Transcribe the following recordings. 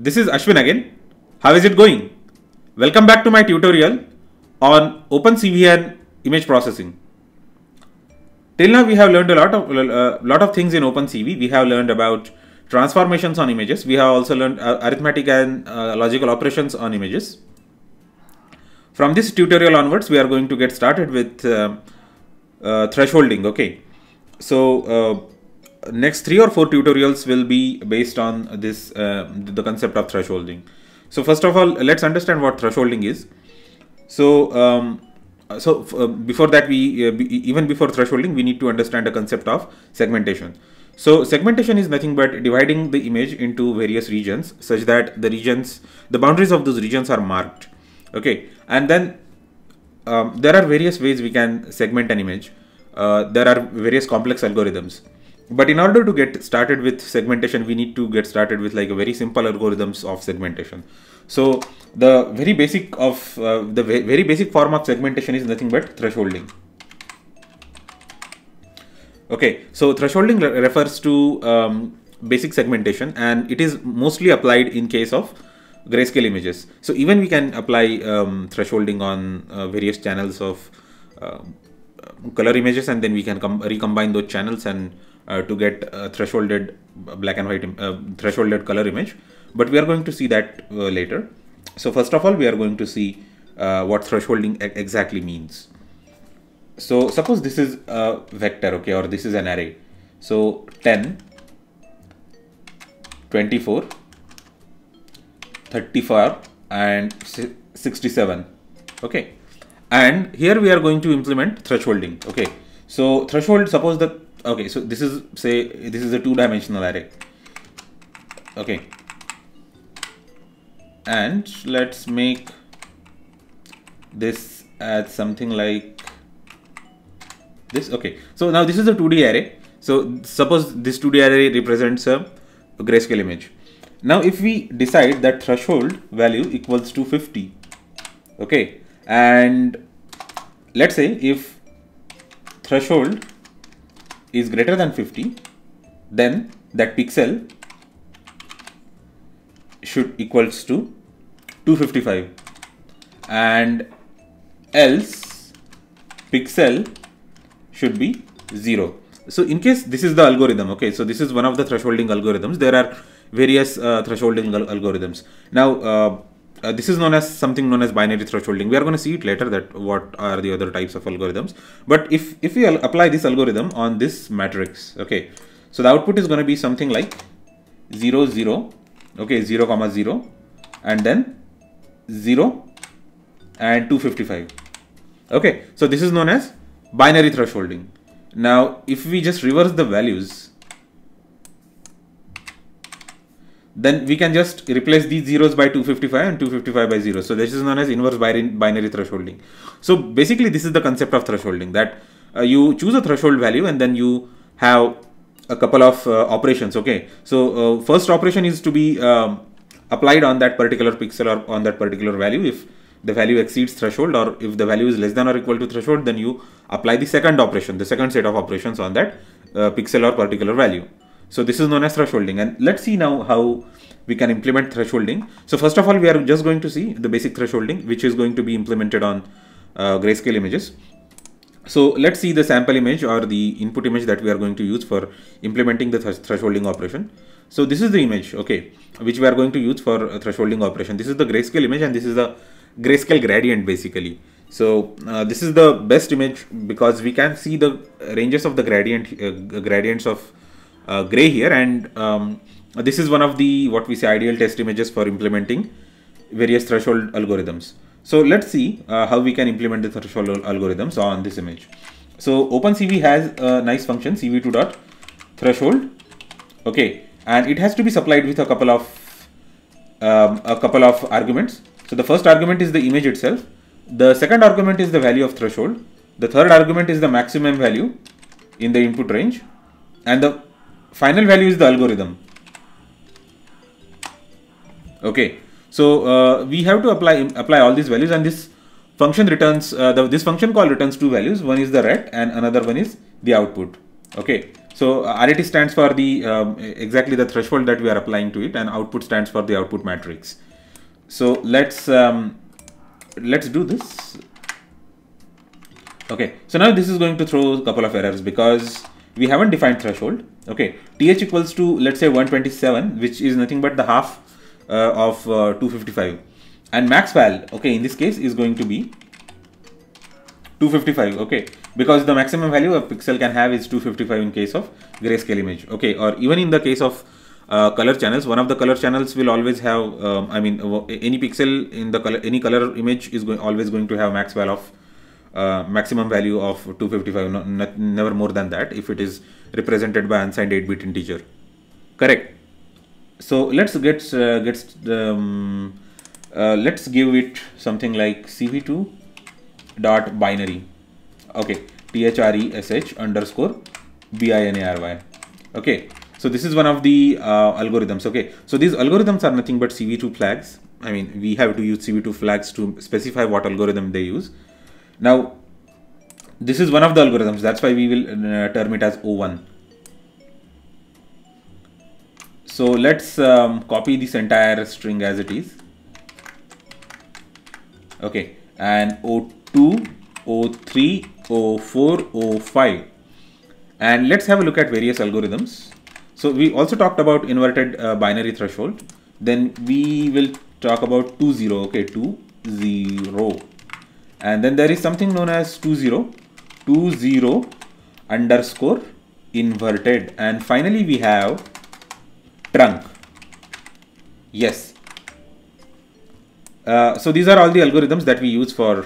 this is Ashwin again. How is it going? Welcome back to my tutorial on OpenCV image processing. Till now we have learned a lot of uh, lot of things in OpenCV. We have learned about transformations on images. We have also learned uh, arithmetic and uh, logical operations on images. From this tutorial onwards, we are going to get started with uh, uh, thresholding. Okay, so uh, next three or four tutorials will be based on this uh, the concept of thresholding so first of all let's understand what thresholding is so um, so uh, before that we uh, be, even before thresholding we need to understand the concept of segmentation so segmentation is nothing but dividing the image into various regions such that the regions the boundaries of those regions are marked okay and then um, there are various ways we can segment an image uh, there are various complex algorithms but in order to get started with segmentation, we need to get started with like a very simple algorithms of segmentation. So the very basic of uh, the very basic form of segmentation is nothing but thresholding. Okay, so thresholding re refers to um, basic segmentation and it is mostly applied in case of grayscale images. So even we can apply um, thresholding on uh, various channels of uh, color images and then we can recombine those channels and uh, to get a thresholded black and white, uh, thresholded color image. But we are going to see that uh, later. So first of all, we are going to see what thresholding exactly means. So suppose this is a vector, okay, or this is an array. So 10, 24, 34 and 67 okay and here we are going to implement thresholding okay so threshold suppose the okay so this is say this is a two-dimensional array okay and let's make this as something like this okay so now this is a 2d array so suppose this 2d array represents a grayscale image now if we decide that threshold value equals to 50 okay and let's say if threshold is greater than 50, then that pixel should equals to 255 and else pixel should be 0. So in case this is the algorithm, okay, so this is one of the thresholding algorithms. There are various uh, thresholding al algorithms. Now, uh, uh, this is known as something known as binary thresholding we are going to see it later that what are the other types of algorithms but if if we apply this algorithm on this matrix okay so the output is going to be something like 0 0 okay 0 comma 0 and then 0 and 255 okay so this is known as binary thresholding now if we just reverse the values then we can just replace these zeros by 255 and 255 by 0. So this is known as inverse binary thresholding. So basically this is the concept of thresholding that uh, you choose a threshold value and then you have a couple of uh, operations. Okay. So uh, first operation is to be um, applied on that particular pixel or on that particular value. If the value exceeds threshold or if the value is less than or equal to threshold, then you apply the second operation, the second set of operations on that uh, pixel or particular value. So this is known as thresholding. And let's see now how we can implement thresholding. So first of all, we are just going to see the basic thresholding, which is going to be implemented on uh, grayscale images. So let's see the sample image or the input image that we are going to use for implementing the th thresholding operation. So this is the image, okay, which we are going to use for thresholding operation. This is the grayscale image and this is the grayscale gradient basically. So uh, this is the best image because we can see the ranges of the gradient, uh, gradients of uh, gray here and um, this is one of the what we say ideal test images for implementing various threshold algorithms. So let's see uh, how we can implement the threshold algorithms on this image. So OpenCV has a nice function cv2 dot threshold. Okay, and it has to be supplied with a couple of um, a couple of arguments. So the first argument is the image itself. The second argument is the value of threshold. The third argument is the maximum value in the input range, and the final value is the algorithm. Okay, so uh, we have to apply apply all these values and this function returns, uh, the, this function call returns two values. One is the ret and another one is the output. Okay, so uh, RET stands for the um, exactly the threshold that we are applying to it and output stands for the output matrix. So let's um, let's do this. Okay, so now this is going to throw a couple of errors because we haven't defined threshold. Okay, th equals to let's say 127, which is nothing but the half uh, of uh, 255, and max val. Okay, in this case is going to be 255. Okay, because the maximum value a pixel can have is 255 in case of grayscale image. Okay, or even in the case of uh, color channels one of the color channels will always have um, i mean any pixel in the color any color image is going always going to have max val of uh, maximum value of 255, no, never more than that if it is represented by unsigned 8-bit integer. Correct. So let's get uh, gets um, uh, let's give it something like cv2 dot binary. Okay, thresh underscore binary. Okay, so this is one of the uh, algorithms. Okay, so these algorithms are nothing but cv2 flags. I mean, we have to use cv2 flags to specify what algorithm they use. Now, this is one of the algorithms. That's why we will uh, term it as O1. So let's um, copy this entire string as it is. Okay, and O2, O3, O4, O5. And let's have a look at various algorithms. So we also talked about inverted uh, binary threshold. Then we will talk about 2, 0, okay, 2, 0 and then there is something known as 20 20 underscore inverted and finally we have trunk yes uh, so these are all the algorithms that we use for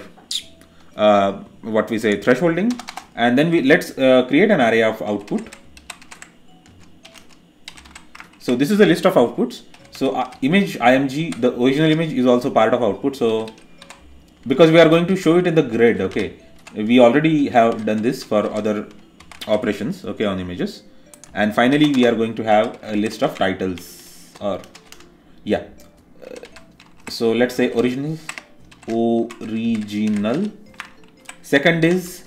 uh, what we say thresholding and then we let's uh, create an array of output so this is a list of outputs so uh, image img the original image is also part of output so because we are going to show it in the grid okay we already have done this for other operations okay on images and finally we are going to have a list of titles or yeah so let's say original original second is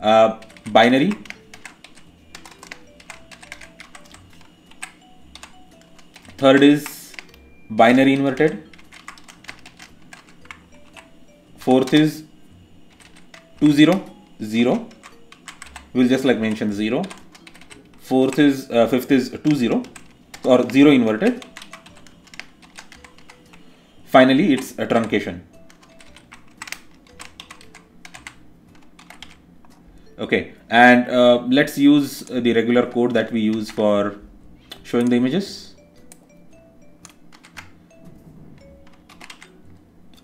uh, binary third is binary inverted Fourth is 2 0 0. We'll just like mention 0. Fourth is, uh, fifth is 2 0 or 0 inverted. Finally, it's a truncation. Okay, and uh, let's use the regular code that we use for showing the images.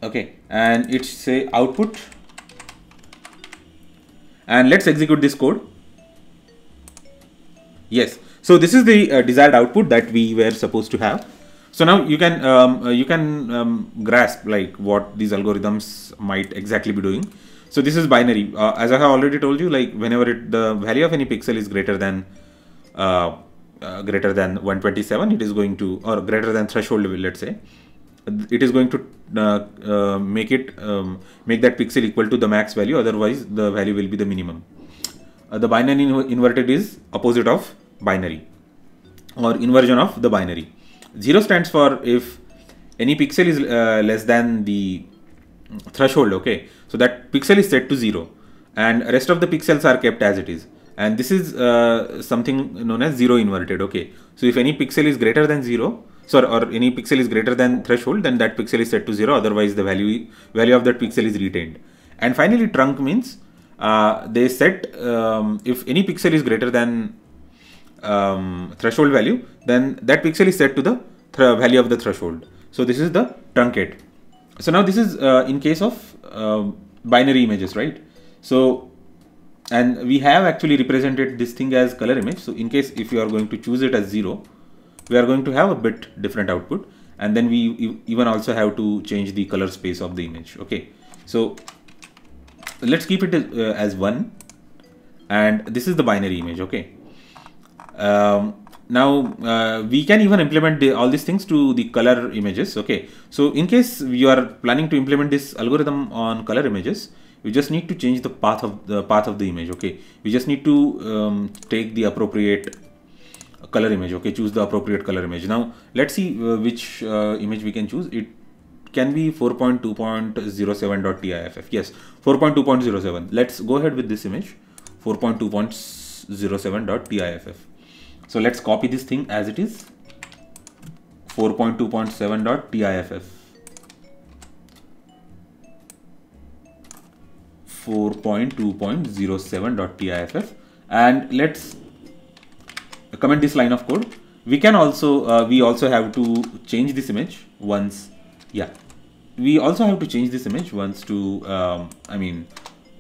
okay and it's say output and let's execute this code yes so this is the uh, desired output that we were supposed to have so now you can um, uh, you can um, grasp like what these algorithms might exactly be doing so this is binary uh, as i have already told you like whenever it, the value of any pixel is greater than uh, uh greater than 127 it is going to or greater than threshold let's say it is going to uh, uh, make it um, make that pixel equal to the max value otherwise the value will be the minimum uh, the binary inverted is opposite of binary or inversion of the binary zero stands for if any pixel is uh, less than the threshold okay so that pixel is set to zero and rest of the pixels are kept as it is and this is uh, something known as zero inverted okay so if any pixel is greater than zero sorry, or any pixel is greater than threshold, then that pixel is set to zero. Otherwise, the value value of that pixel is retained. And finally, trunk means uh, they set um, if any pixel is greater than um, threshold value, then that pixel is set to the value of the threshold. So this is the truncate. So now this is uh, in case of uh, binary images, right? So and we have actually represented this thing as color image. So in case if you are going to choose it as zero, we are going to have a bit different output and then we even also have to change the color space of the image okay so let's keep it uh, as one and this is the binary image okay um, now uh, we can even implement the, all these things to the color images okay so in case you are planning to implement this algorithm on color images we just need to change the path of the path of the image okay we just need to um, take the appropriate color image okay choose the appropriate color image now let's see uh, which uh, image we can choose it can be 4.2.07.tiff yes 4.2.07 let's go ahead with this image 4.2.07.tiff so let's copy this thing as it is 4.2.7.tiff 4.2.07.tiff and let's to comment this line of code we can also uh, we also have to change this image once yeah we also have to change this image once to um, I mean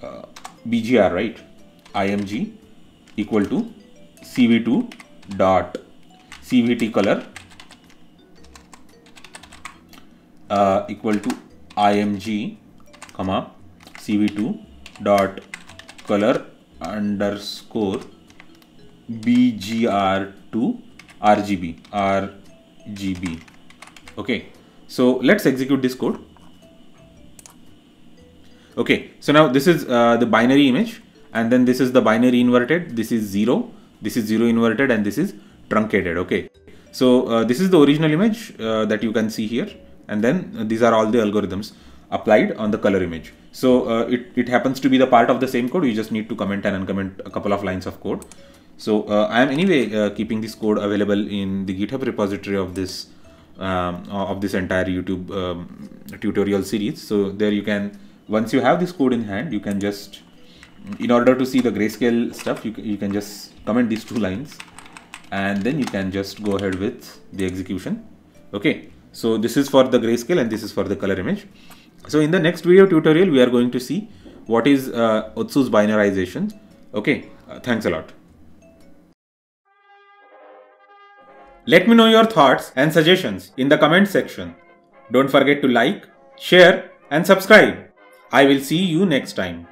uh, bgr right img equal to cv2 dot cvt color uh, equal to img comma cv2 dot color underscore BGR to RGB, RGB. Okay, so let's execute this code. Okay, so now this is uh, the binary image and then this is the binary inverted, this is 0, this is 0 inverted and this is truncated, okay. So uh, this is the original image uh, that you can see here and then uh, these are all the algorithms applied on the color image. So uh, it, it happens to be the part of the same code. You just need to comment and uncomment a couple of lines of code. So uh, I am anyway uh, keeping this code available in the GitHub repository of this um, uh, of this entire YouTube um, tutorial series. So there you can, once you have this code in hand, you can just, in order to see the grayscale stuff, you, you can just comment these two lines and then you can just go ahead with the execution. Okay, so this is for the grayscale and this is for the color image. So in the next video tutorial, we are going to see what is uh, Otsu's binarization. Okay, uh, thanks a lot. Let me know your thoughts and suggestions in the comment section. Don't forget to like, share and subscribe. I will see you next time.